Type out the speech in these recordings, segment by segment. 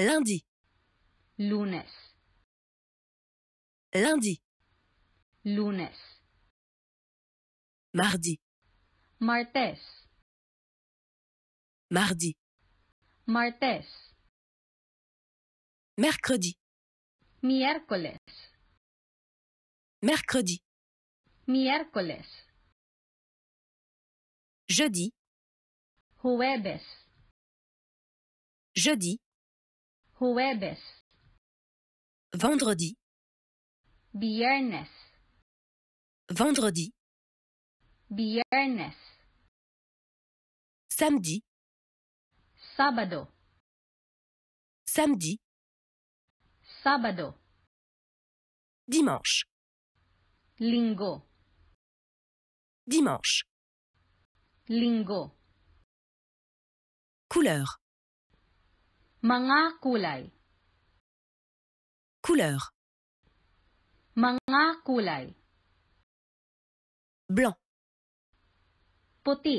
Lundi. Lunes. Lundi. Lunes. Mardi. Martes. Mardi. Martes. Mercredi. Miércoles. Mercredi. Miércoles. Jeudi. Jueves. Jeudi. Vendredi. Viernes. Vendredi. Viernes. Samedi. Sábado. Samedi. Sábado. Dimanche. Lingo. Dimanche. Lingo. Couleur. Mga kulay. Couleur. Mga kulay. Blanc. Puti.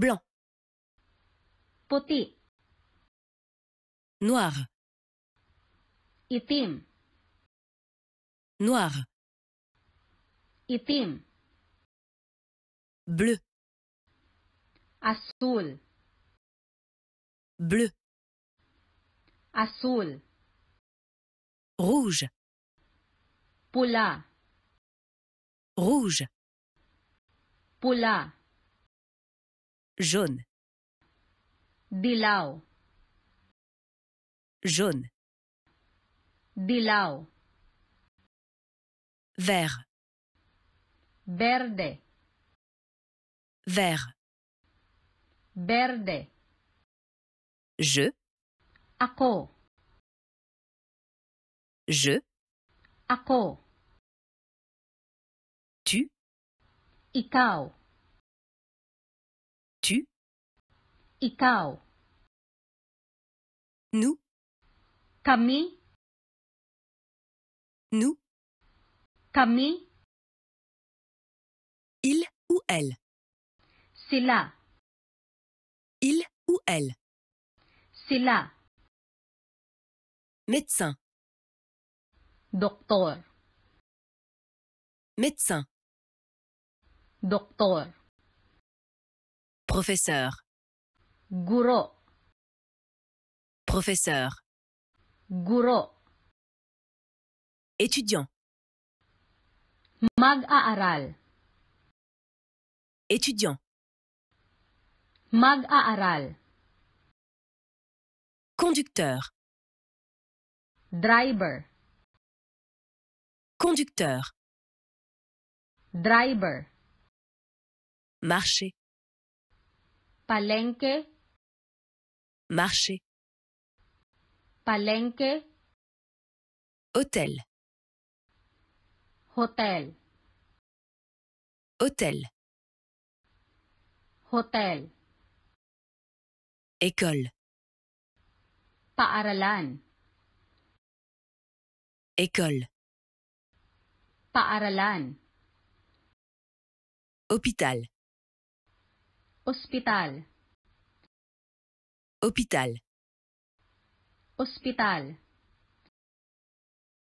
Blanc. Puti. Noir. Itim. Noir. Itim. Bleu. Azul. bleu, azul, rouge, pula, rouge, pula, jaune, bilao, jaune, bilao, vert, verde, vert, verde. Je. Ako. Je. Ako. Tu. itao. Tu. itao. Nous. Kami. Nous. Kami. Il ou elle. C'est là. Il ou elle. Médecin. Docteur. Médecin. Docteur. Professeur. guru Professeur. guru Étudiant. Mag-aaral. Étudiant. Mag-aaral. Conducteur. Driver. Conducteur. Driver. Marché. Palenque. Marché. Palenque. Hôtel. Hôtel. Hôtel. Hôtel. École. Paaralan. École. Paaralan. Hôpital. Hospital. Hôpital. Hospital.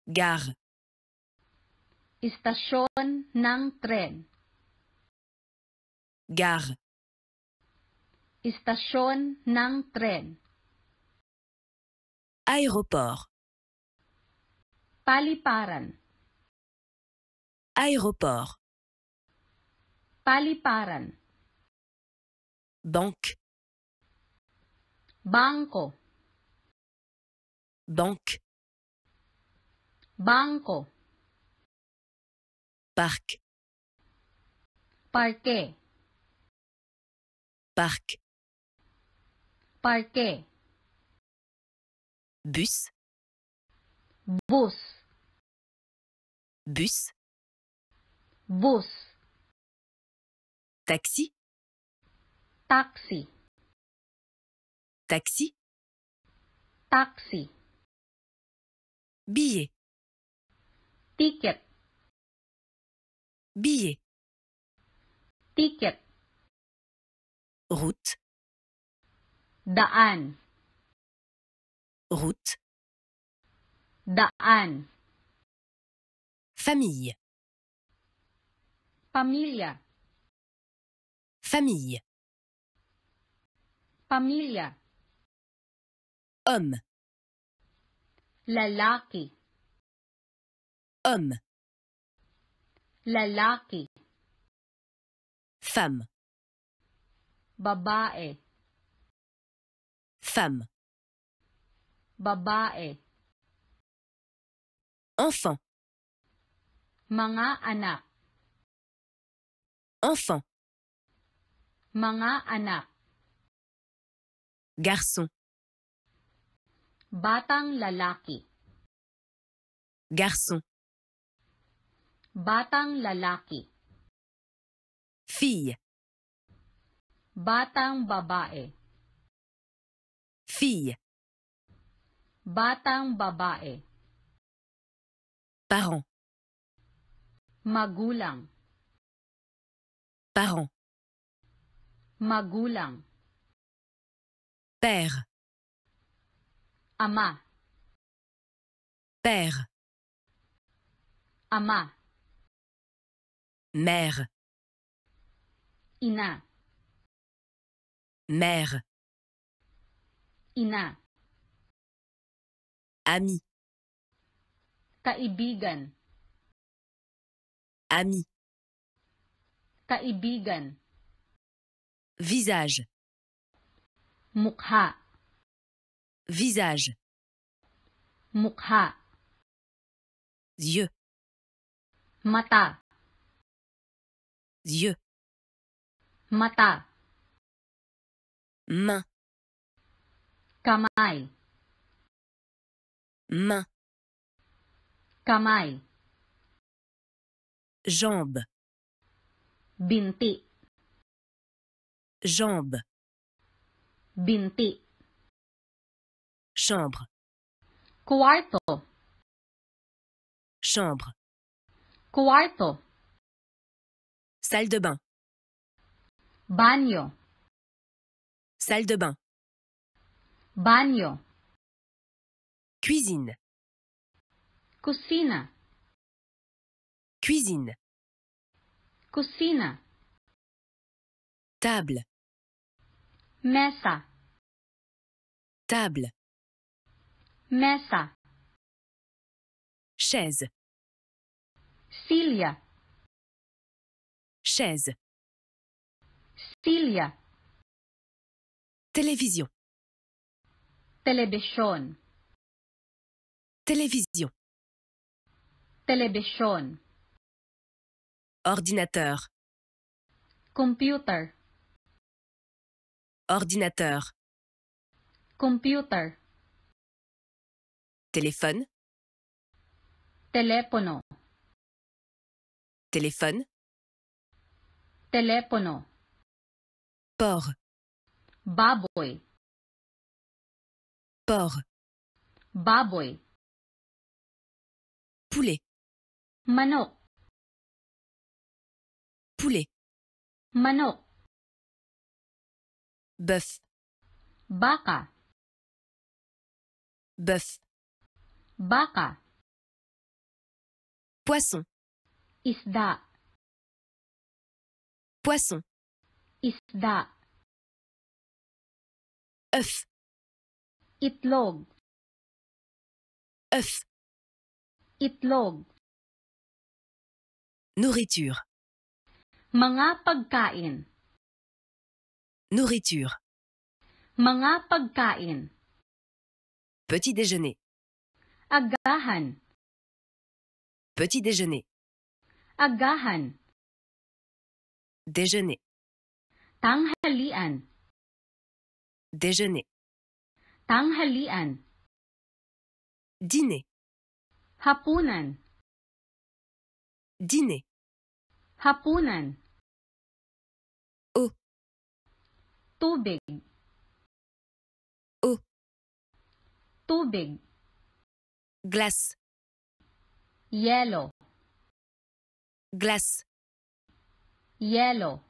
Gare. Istasyon ng tren. Gare. Istasyon ng tren. Aéroport. Paliparan. Aéroport. Paliparan. Banque. Banco. Banque. Banco. Parc. Parquet. Parc. Parquet bus bus bus bus taxi taxi taxi taxi billet ticket billet ticket route daan route. Daan. Famille. Familia. Famille. Familia. Homme. Lalaki. Homme. Lalaki. Femme. Babae. Femme babae eh. enfant Manga anak enfant Manga anak garçon batang lalaki garçon batang lalaki fille batang babae fille Batang babae. Parent. Magulang. Parent. Magulang. Père. Ama. Père. Ama. Mère. Ina. Mère. Ina. Ami. Kaibigan. Ami. Kaibigan. Visage. Mukha. Visage. Mukha. Yeux. Mata. Yeux. Mata. Main. Kamay main Kamai. Jambes binti jambe binti chambre quarto chambre quarto salle de bain bagno salle de bain bagno Cuisine. Cucina. Cuisine. Cucina. Table. Mesa. Table. Mesa. Chaise. cilia Chaise. Cilia. Télévision. Television. Télévision. Télévision. Ordinateur. Computer. Ordinateur. Computer. Téléphone. Téléphone. Téléphone. Téléphone. Port. Baboy. Port. Baboy poulet Mano. poulet Mano. bœuf baka bœuf baka poisson isda poisson isda œuf itlog œuf itlog. Nourriture. Mga pagkain. Nourriture. Mga pagkain. Petit déjeuner. Agahan. Petit déjeuner. Agahan. Déjeuner. Tanghalian. Déjeuner. Tanghalian. Dîner. Hapunan. Dîner. Hapunan. Eau. Tubig. Eau. Tubig. Glass. Yellow. Glass. Yellow.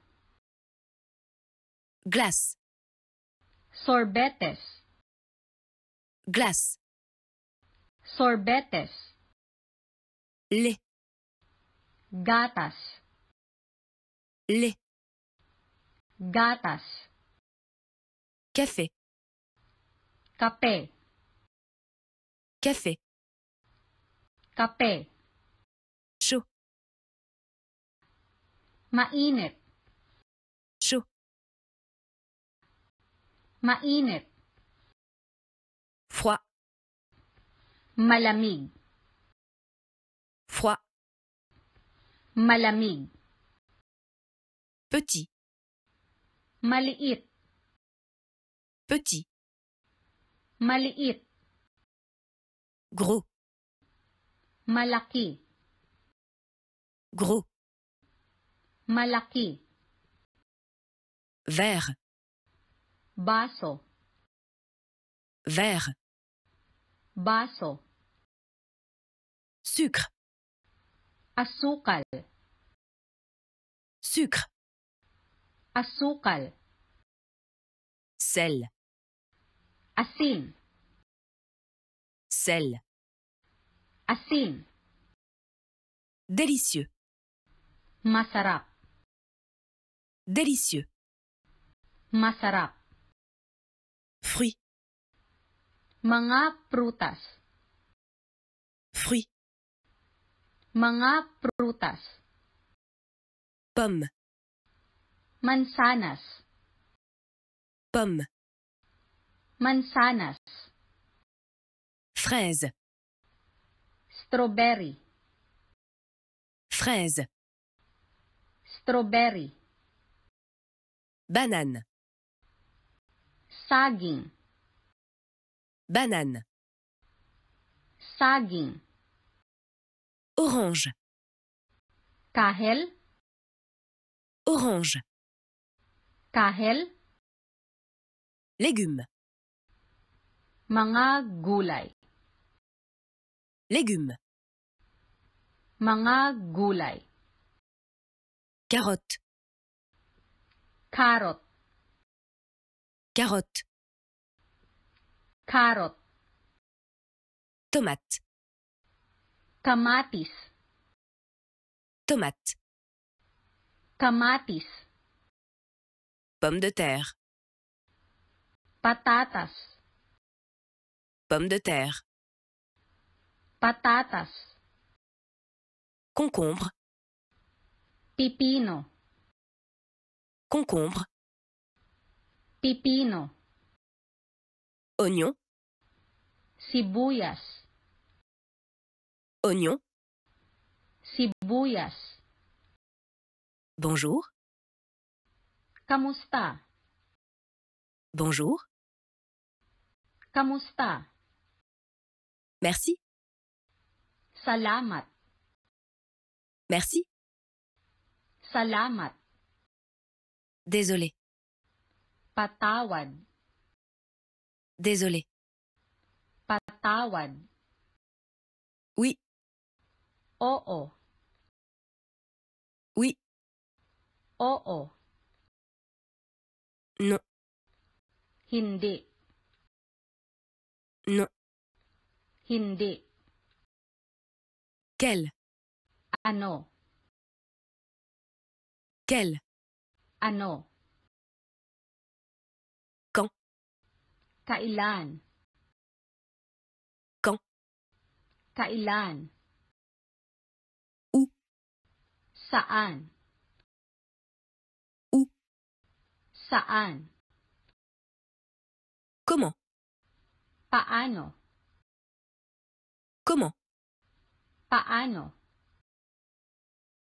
Glass. Sorbetes. Glass. Sorbetes. Les. Gatas. Les. Gatas. Café. Café. Café. Café. Chou. Mainet. Chou. Froid. Malamig. Froid. Petit. Maliit. Petit. Maliit. Gros. Malaki. Gros. Malaki. Vert. Basso. Vert. Basso. Sucre. Asukal. Sucre. Asukal. Sel. Asin. Sel. Asin. Délicieux. Masarap. Délicieux. Masarap. Fruits. Manga prutas. Fruits. Mga prutas. Pomme. Mansanas. Pomme. Mansanas. Fraise. Strawberry. Fraise. Strawberry. Banane. Saging. Banane. Saging. Orange. Kahel. Orange. Kahel. Légumes. Manga gulay. Légumes. Manga gulay. Carotte. Carotte. Carotte. Carotte. Tomate. Tomates. Tomate. Pomme de terre. Patatas. Pomme de terre. Patatas. Concombre. Pipino. Concombre. Pipino. Oignon. cebollas. Oignon. Sibuyas. Bonjour. Kamusta. Bonjour. Kamusta. Merci. Salamat. Merci. Salamat. Désolé. Patawad. Désolé. Patawad. Oh oh. Oui. Oh oh. Non. Hindi. Non. Hindi. Quel? Ano. Quel? Ano. Quand? Kailan. Quand? Kailan. Saan? Où? Saan? Comment? Paano? Comment? Paano?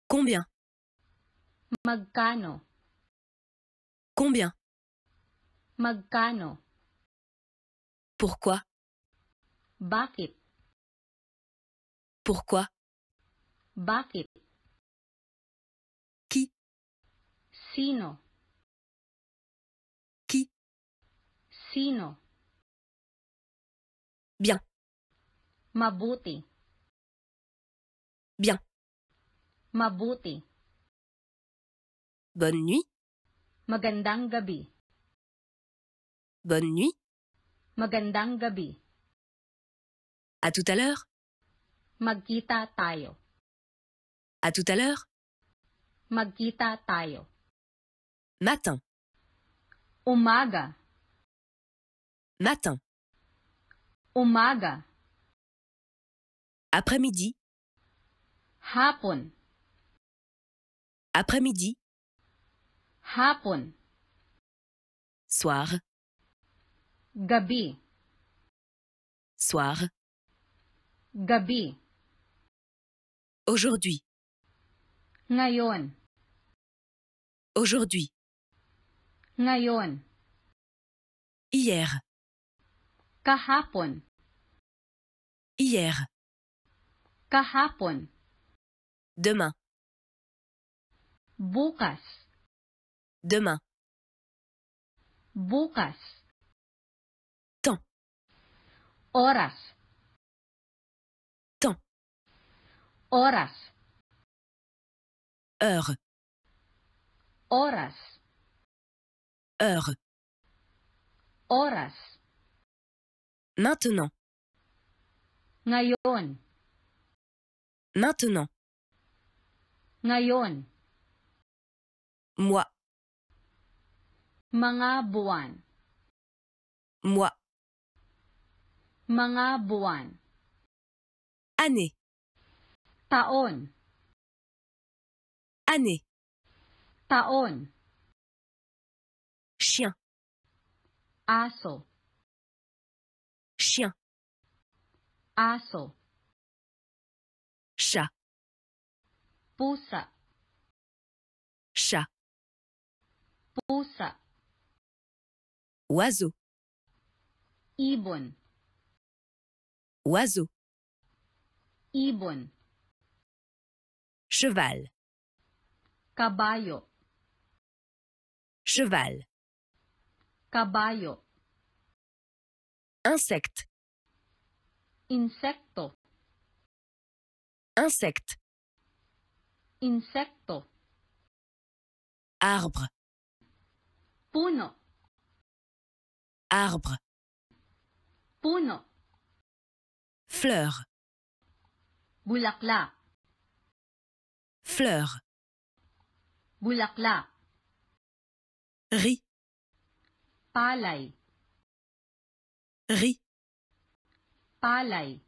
Combien? Magkano? Combien? Magkano? Pourquoi? Bakit? Pourquoi? Bakit? Sino. Qui Sino. Bien. Mabuti. Bien. Mabuti. Bonne nuit. Magandang gabi. Bonne nuit. Magandang gabi. À tout à l'heure. Magita tayo. À tout à l'heure. Magita tayo. Matin. omaga. Matin. omaga. Après-midi. Hapon. Après-midi. Hapon. Soir. Gabi. Soir. Gabi. Aujourd'hui. nayon. Aujourd'hui. Ngayon. Hier. Kahapon. Hier. Kahapon. Demain. Bukas. Demain. Bukas. Temps. horas Temps. horas Heure. Horas heure. Oras. Maintenant. Ngayon. Maintenant. Ngayon. Moi. Mga buwan. Moi. Mga buwan. Année. Taon. Année. Taon. Chien. Aso. Chien. Aso. Chat. Poussa. Chat. Poussa. Oiseau. Ibon. Oiseau. Ibon. Cheval. Caballo. Cheval. Caballo. Insecte. Insecto. Insecte. Insecto. Arbre. Puno. Arbre. Puno. Fleur. Bulacla. Fleur. Bulacla. Riz. Palai. Ri. Palai.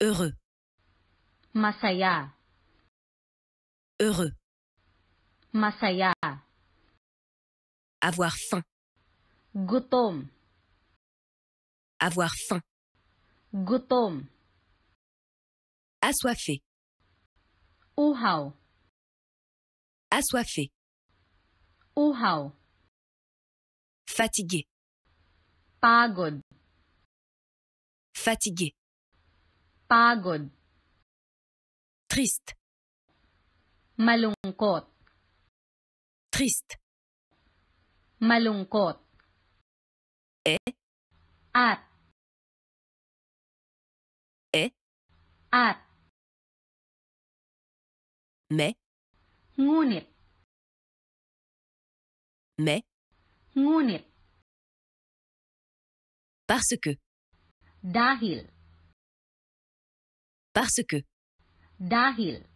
Heureux. Masaya. Heureux. Masaya. Avoir faim. Gutom. Avoir faim. Gutom. Assoiffé. Uhau. Assoiffé. Fatigué. Pagod. Fatigué. Pagod. Triste. Malungkot. Triste. Malungkot. Et. Eh? At. Et. Eh? At. Mais. Ngunit. Mais. Parce que. Dahil. Parce que. Dahil.